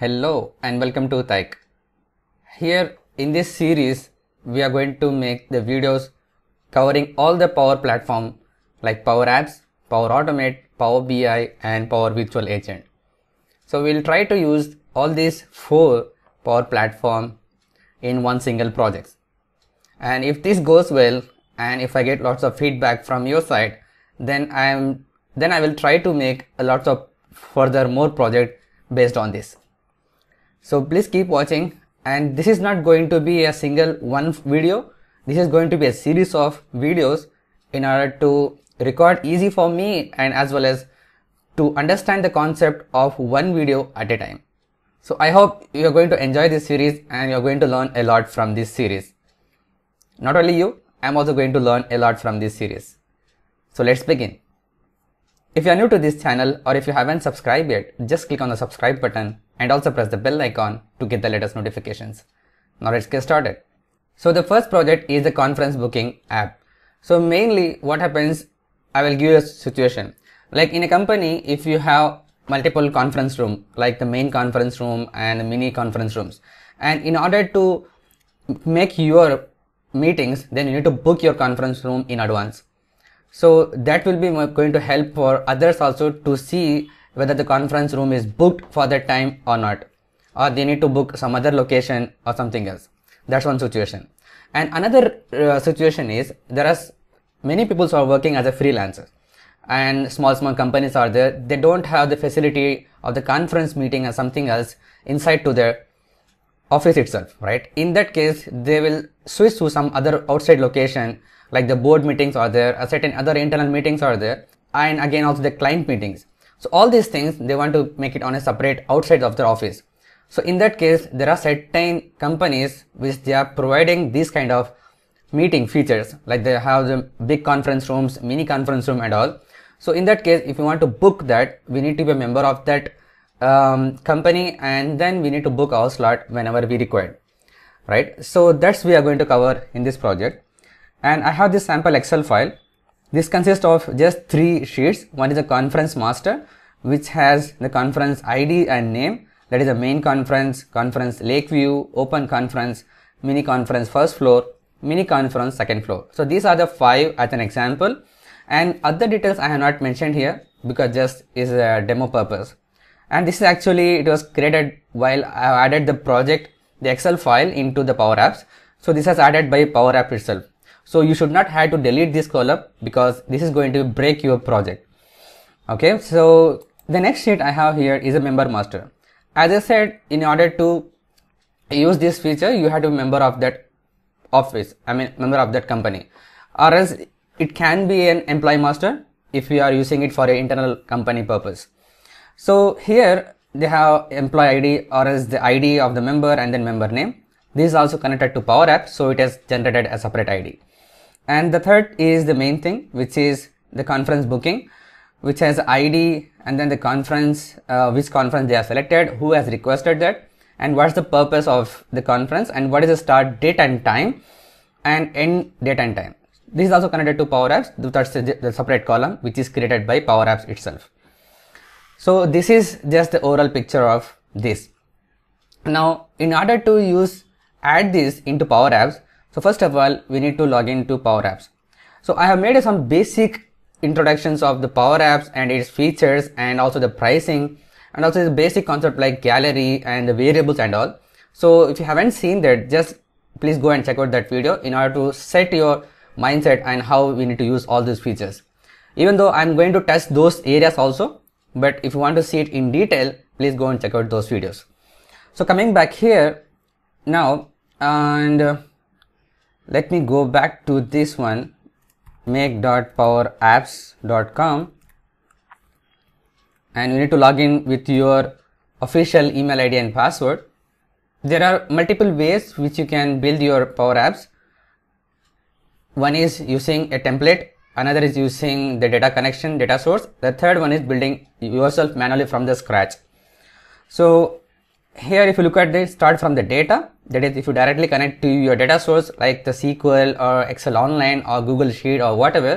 Hello and welcome to Taik. Here in this series, we are going to make the videos covering all the Power Platform like Power Apps, Power Automate, Power BI and Power Virtual Agent. So we'll try to use all these four Power Platform in one single project. And if this goes well and if I get lots of feedback from your side, then I am then I will try to make a lot of further more project based on this. So please keep watching and this is not going to be a single one video. This is going to be a series of videos in order to record easy for me and as well as to understand the concept of one video at a time. So I hope you're going to enjoy this series and you're going to learn a lot from this series. Not only you, I'm also going to learn a lot from this series. So let's begin. If you are new to this channel or if you haven't subscribed yet, just click on the subscribe button and also press the bell icon to get the latest notifications. Now let's get started. So the first project is the conference booking app. So mainly what happens, I will give you a situation. Like in a company, if you have multiple conference room, like the main conference room and mini conference rooms. And in order to make your meetings, then you need to book your conference room in advance. So that will be going to help for others also to see whether the conference room is booked for that time or not. Or they need to book some other location or something else. That's one situation. And another uh, situation is there are many people who are working as a freelancer and small small companies are there they don't have the facility of the conference meeting or something else inside to their office itself right in that case they will switch to some other outside location like the board meetings are there, a certain other internal meetings are there, and again also the client meetings. So all these things they want to make it on a separate outside of their office. So in that case, there are certain companies which they are providing these kind of meeting features, like they have the big conference rooms, mini conference room and all. So in that case, if you want to book that, we need to be a member of that um, company and then we need to book our slot whenever we require right? So that's we are going to cover in this project. And I have this sample Excel file. This consists of just three sheets. One is a conference master, which has the conference ID and name. That is a main conference, conference Lakeview, open conference, mini conference first floor, mini conference second floor. So these are the five as an example. And other details I have not mentioned here because just is a demo purpose. And this is actually, it was created while I added the project the Excel file into the Power Apps. So this has added by Power App itself. So you should not have to delete this column because this is going to break your project. Okay, so the next sheet I have here is a member master. As I said, in order to use this feature, you have to be member of that office, I mean member of that company. Or else it can be an employee master if we are using it for an internal company purpose. So here they have employee ID or as the ID of the member and then member name. This is also connected to Power Apps, so it has generated a separate ID. And the third is the main thing, which is the conference booking, which has ID and then the conference, uh, which conference they have selected, who has requested that, and what's the purpose of the conference, and what is the start date and time, and end date and time. This is also connected to Power Apps, that's the separate column, which is created by Power Apps itself. So this is just the overall picture of this. Now in order to use add this into Power Apps, so first of all we need to log into Power Apps. So I have made some basic introductions of the Power Apps and its features and also the pricing and also the basic concept like gallery and the variables and all. So if you haven't seen that, just please go and check out that video in order to set your mindset and how we need to use all these features. Even though I'm going to test those areas also, but if you want to see it in detail please go and check out those videos so coming back here now and uh, let me go back to this one make.powerapps.com and you need to log in with your official email id and password there are multiple ways which you can build your power apps one is using a template another is using the data connection data source the third one is building yourself manually from the scratch so here if you look at this start from the data that is if you directly connect to your data source like the sql or excel online or google sheet or whatever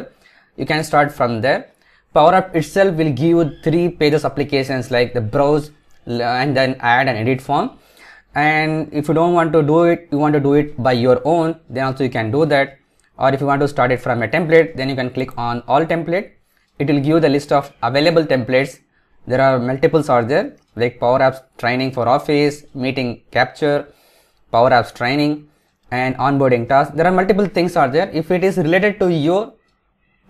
you can start from there power up itself will give you three pages applications like the browse and then add and edit form and if you don't want to do it you want to do it by your own then also you can do that or if you want to start it from a template then you can click on all template it will give the list of available templates there are multiples are there like power apps training for office meeting capture power apps training and onboarding task there are multiple things are there if it is related to your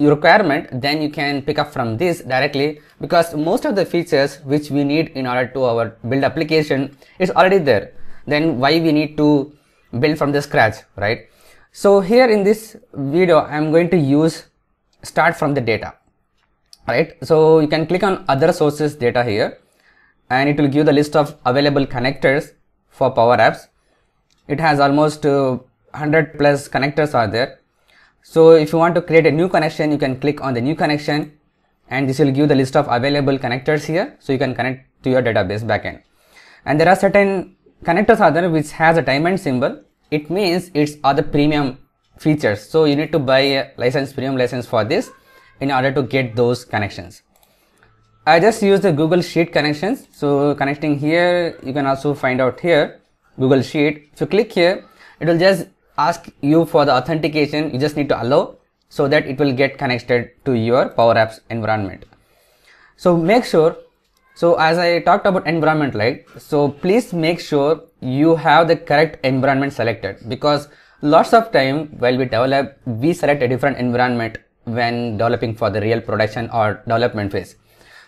your requirement then you can pick up from this directly because most of the features which we need in order to our build application is already there then why we need to build from the scratch right so here in this video, I'm going to use start from the data, right? So you can click on other sources data here and it will give the list of available connectors for Power Apps. It has almost uh, 100 plus connectors are there. So if you want to create a new connection, you can click on the new connection and this will give the list of available connectors here. So you can connect to your database backend. And there are certain connectors are there which has a diamond symbol it means it's other premium features so you need to buy a license premium license for this in order to get those connections i just use the google sheet connections so connecting here you can also find out here google sheet if you click here it will just ask you for the authentication you just need to allow so that it will get connected to your power apps environment so make sure so as i talked about environment like so please make sure you have the correct environment selected because lots of time while we develop we select a different environment when developing for the real production or development phase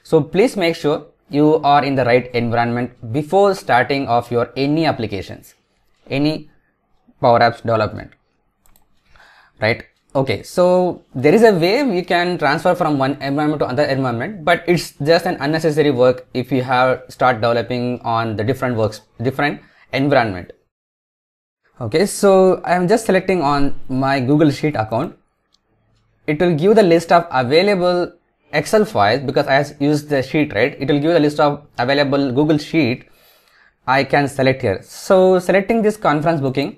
so please make sure you are in the right environment before starting of your any applications any power apps development right okay so there is a way we can transfer from one environment to another environment but it's just an unnecessary work if you have start developing on the different works different environment okay so i am just selecting on my google sheet account it will give the list of available excel files because i have used the sheet right it will give the list of available google sheet i can select here so selecting this conference booking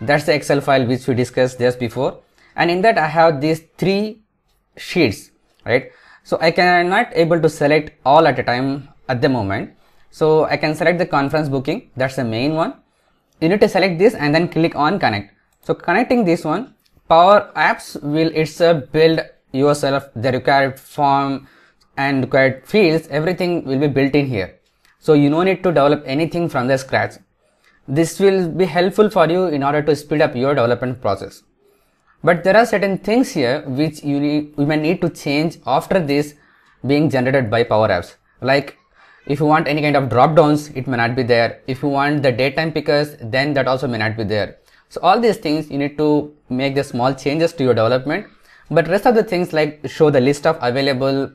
that's the excel file which we discussed just before and in that i have these three sheets right so i cannot able to select all at a time at the moment so I can select the conference booking. That's the main one. You need to select this and then click on connect. So connecting this one, Power Apps will itself build yourself the required form and required fields. Everything will be built in here. So you no need to develop anything from the scratch. This will be helpful for you in order to speed up your development process. But there are certain things here which you, need, you may need to change after this being generated by Power Apps. Like if you want any kind of drop downs it may not be there if you want the daytime pickers then that also may not be there so all these things you need to make the small changes to your development but rest of the things like show the list of available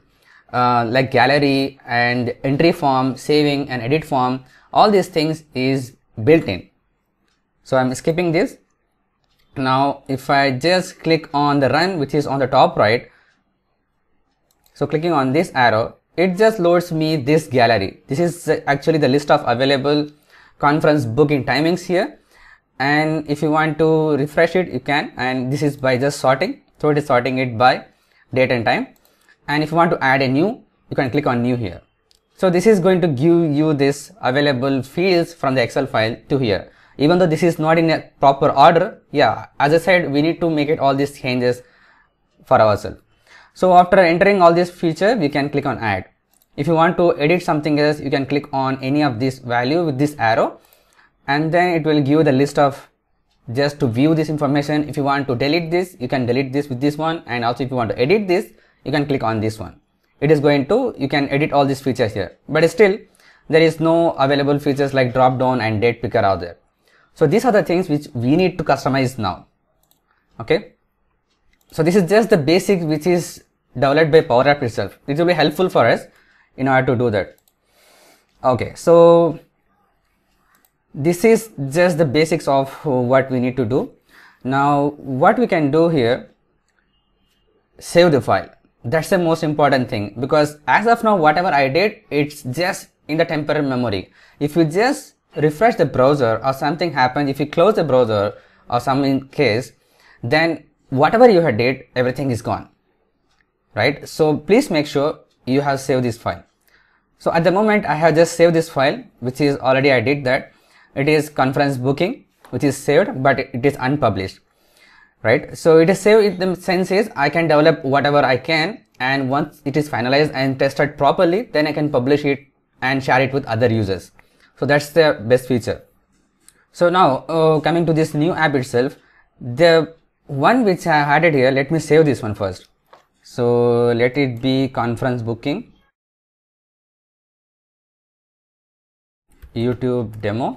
uh, like gallery and entry form saving and edit form all these things is built in so i'm skipping this now if i just click on the run which is on the top right so clicking on this arrow it just loads me this gallery. This is uh, actually the list of available conference booking timings here. And if you want to refresh it, you can. And this is by just sorting. So it is sorting it by date and time. And if you want to add a new, you can click on new here. So this is going to give you this available fields from the Excel file to here. Even though this is not in a proper order, yeah, as I said, we need to make it all these changes for ourselves. So after entering all this feature, we can click on add if you want to edit something else you can click on any of this value with this arrow and then it will give the list of just to view this information if you want to delete this you can delete this with this one and also if you want to edit this you can click on this one it is going to you can edit all these features here but still there is no available features like drop down and date picker out there so these are the things which we need to customize now okay so this is just the basic which is developed by power app itself this will be helpful for us in order to do that okay so this is just the basics of what we need to do now what we can do here save the file that's the most important thing because as of now whatever i did it's just in the temporary memory if you just refresh the browser or something happens if you close the browser or some in case then whatever you had did everything is gone right so please make sure you have saved this file so at the moment I have just saved this file which is already I did that. It is conference booking which is saved but it is unpublished. Right. So it is saved in the sense is I can develop whatever I can and once it is finalized and tested properly then I can publish it and share it with other users. So that's the best feature. So now uh, coming to this new app itself, the one which I added here, let me save this one first. So let it be conference booking youtube demo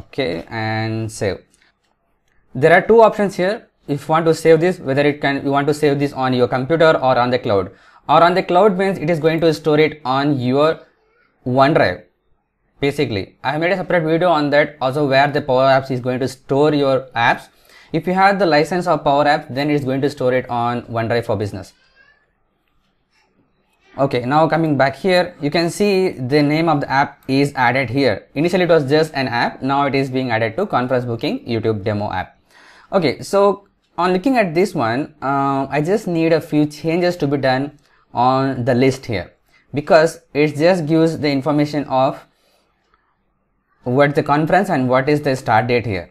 okay and save there are two options here if you want to save this whether it can you want to save this on your computer or on the cloud or on the cloud means it is going to store it on your OneDrive basically I have made a separate video on that also where the power apps is going to store your apps if you have the license of power apps then it's going to store it on OneDrive for business okay now coming back here you can see the name of the app is added here initially it was just an app now it is being added to conference booking youtube demo app okay so on looking at this one uh, i just need a few changes to be done on the list here because it just gives the information of what the conference and what is the start date here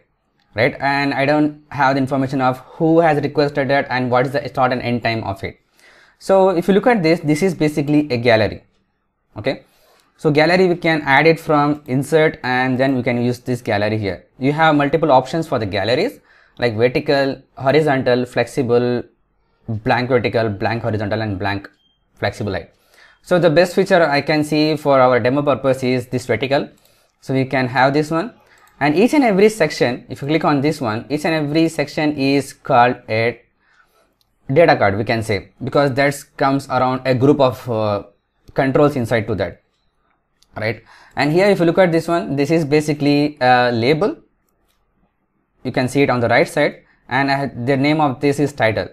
right and i don't have the information of who has requested it and what is the start and end time of it so if you look at this, this is basically a gallery. Okay. So gallery we can add it from insert and then we can use this gallery here. You have multiple options for the galleries like vertical, horizontal, flexible, blank vertical, blank horizontal and blank flexible light. So the best feature I can see for our demo purpose is this vertical. So we can have this one and each and every section if you click on this one each and every section is called a data card we can say because that comes around a group of uh, controls inside to that right and here if you look at this one this is basically a label you can see it on the right side and I, the name of this is title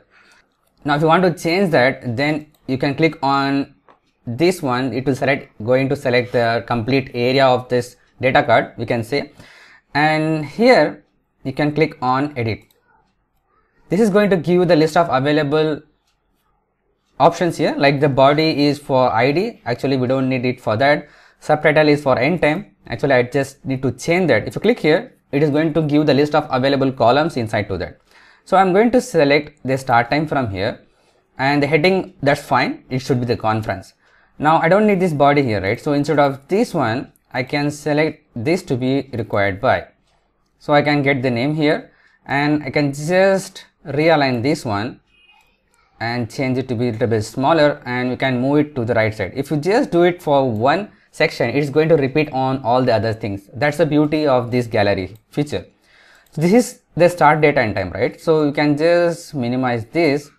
now if you want to change that then you can click on this one it will select going to select the complete area of this data card we can say and here you can click on edit this is going to give you the list of available options here like the body is for id actually we don't need it for that subtitle is for end time actually i just need to change that if you click here it is going to give the list of available columns inside to that so i'm going to select the start time from here and the heading that's fine it should be the conference now i don't need this body here right so instead of this one i can select this to be required by so i can get the name here and I can just realign this one and change it to be a little bit smaller and we can move it to the right side. If you just do it for one section, it's going to repeat on all the other things. That's the beauty of this gallery feature. So this is the start date and time, right? So you can just minimize this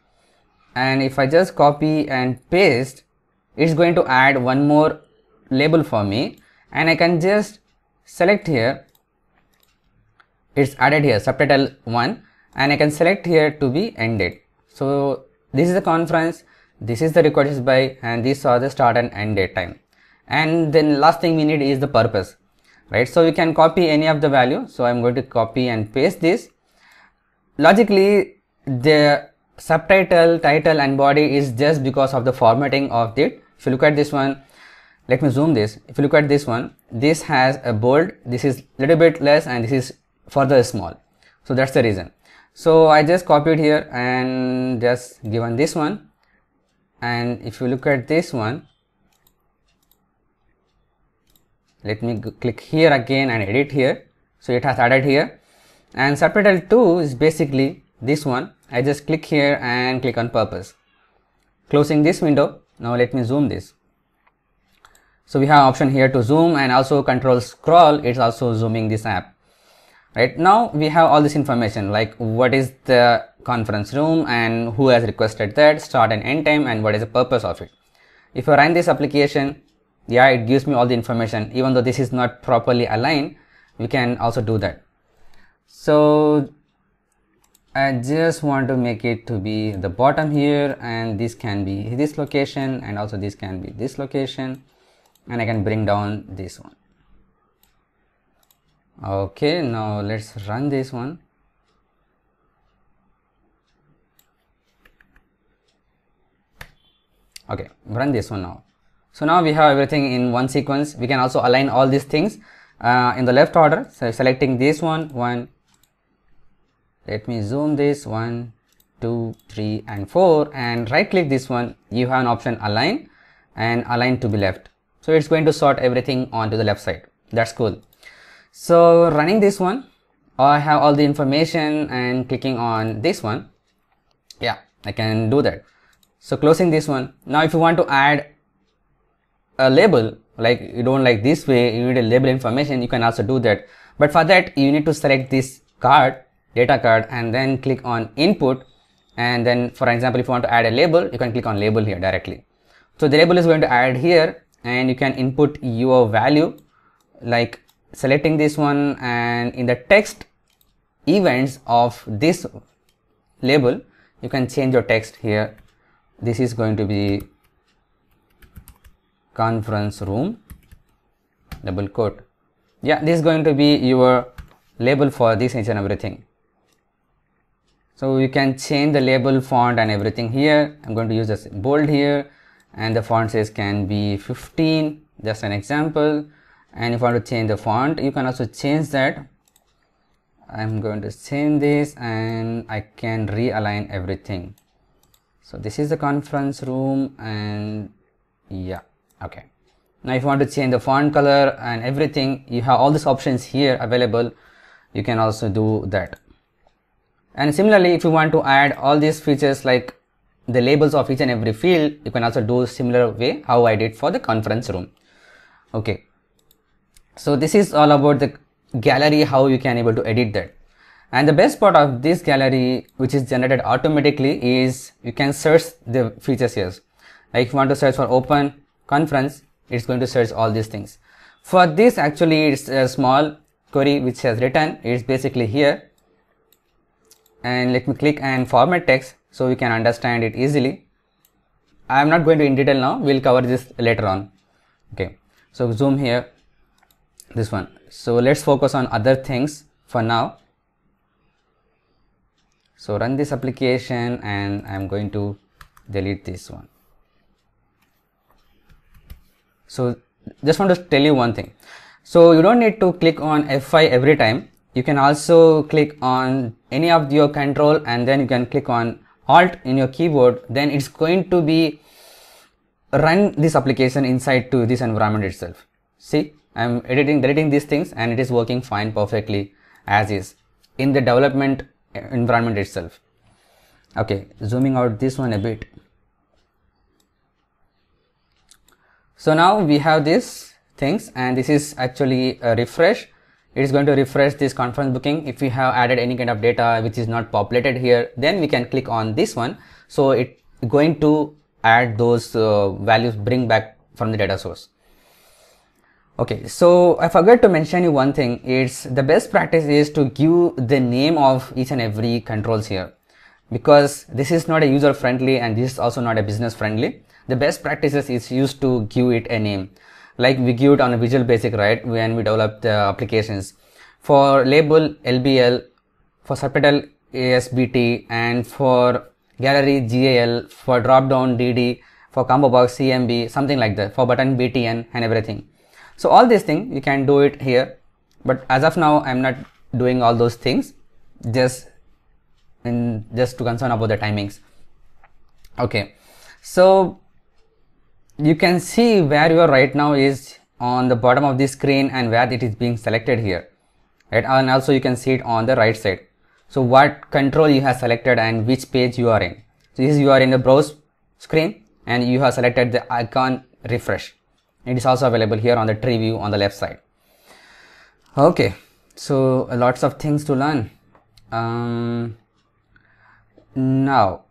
and if I just copy and paste, it's going to add one more label for me and I can just select here it's added here subtitle 1 and I can select here to be ended. So this is the conference, this is the request by and these are the start and end date time. And then last thing we need is the purpose, right? So we can copy any of the value. So I'm going to copy and paste this. Logically, the subtitle, title and body is just because of the formatting of it. If you look at this one, let me zoom this. If you look at this one, this has a bold, this is little bit less and this is further small so that's the reason so i just copied here and just given this one and if you look at this one let me click here again and edit here so it has added here and subtitle 2 is basically this one i just click here and click on purpose closing this window now let me zoom this so we have option here to zoom and also control scroll it's also zooming this app right now we have all this information like what is the conference room and who has requested that start and end time and what is the purpose of it if i run this application yeah it gives me all the information even though this is not properly aligned we can also do that so i just want to make it to be the bottom here and this can be this location and also this can be this location and i can bring down this one okay now let's run this one okay run this one now so now we have everything in one sequence we can also align all these things uh, in the left order so selecting this one one let me zoom this one two three and four and right click this one you have an option align and align to be left so it's going to sort everything onto the left side that's cool so running this one, I have all the information and clicking on this one. Yeah, I can do that. So closing this one. Now if you want to add a label, like you don't like this way, you need a label information, you can also do that. But for that, you need to select this card, data card, and then click on input. And then for example, if you want to add a label, you can click on label here directly. So the label is going to add here and you can input your value like selecting this one and in the text events of this label you can change your text here this is going to be conference room double quote yeah this is going to be your label for this each and everything so you can change the label font and everything here i'm going to use this bold here and the font size can be 15 just an example and if I want to change the font you can also change that I'm going to change this and I can realign everything so this is the conference room and yeah okay now if you want to change the font color and everything you have all these options here available you can also do that and similarly if you want to add all these features like the labels of each and every field you can also do similar way how I did for the conference room okay so this is all about the gallery how you can able to edit that and the best part of this gallery which is generated automatically is you can search the features here like if you want to search for open conference it's going to search all these things for this actually it's a small query which has written it's basically here and let me click and format text so we can understand it easily i am not going to in detail now we'll cover this later on okay so zoom here this one so let's focus on other things for now so run this application and i'm going to delete this one so just want to tell you one thing so you don't need to click on f5 every time you can also click on any of your control and then you can click on alt in your keyboard then it's going to be run this application inside to this environment itself see i'm editing deleting these things and it is working fine perfectly as is in the development environment itself okay zooming out this one a bit so now we have these things and this is actually a refresh it is going to refresh this conference booking if we have added any kind of data which is not populated here then we can click on this one so it going to add those uh, values bring back from the data source Okay, so I forgot to mention you one thing. It's the best practice is to give the name of each and every controls here because this is not a user friendly and this is also not a business friendly. The best practices is used to give it a name like we give it on a Visual Basic, right? When we develop the applications for label LBL, for subtitle ASBT and for gallery GAL, for drop down DD, for combo box CMB, something like that, for button BTN and everything. So all these things you can do it here, but as of now, I'm not doing all those things just in just to concern about the timings. Okay. So you can see where you are right now is on the bottom of the screen and where it is being selected here right and also you can see it on the right side so what control you have selected and which page you are in so this you are in the browse screen and you have selected the icon refresh it is also available here on the tree view on the left side okay so lots of things to learn um, now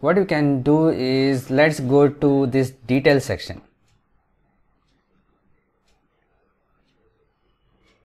what you can do is let's go to this detail section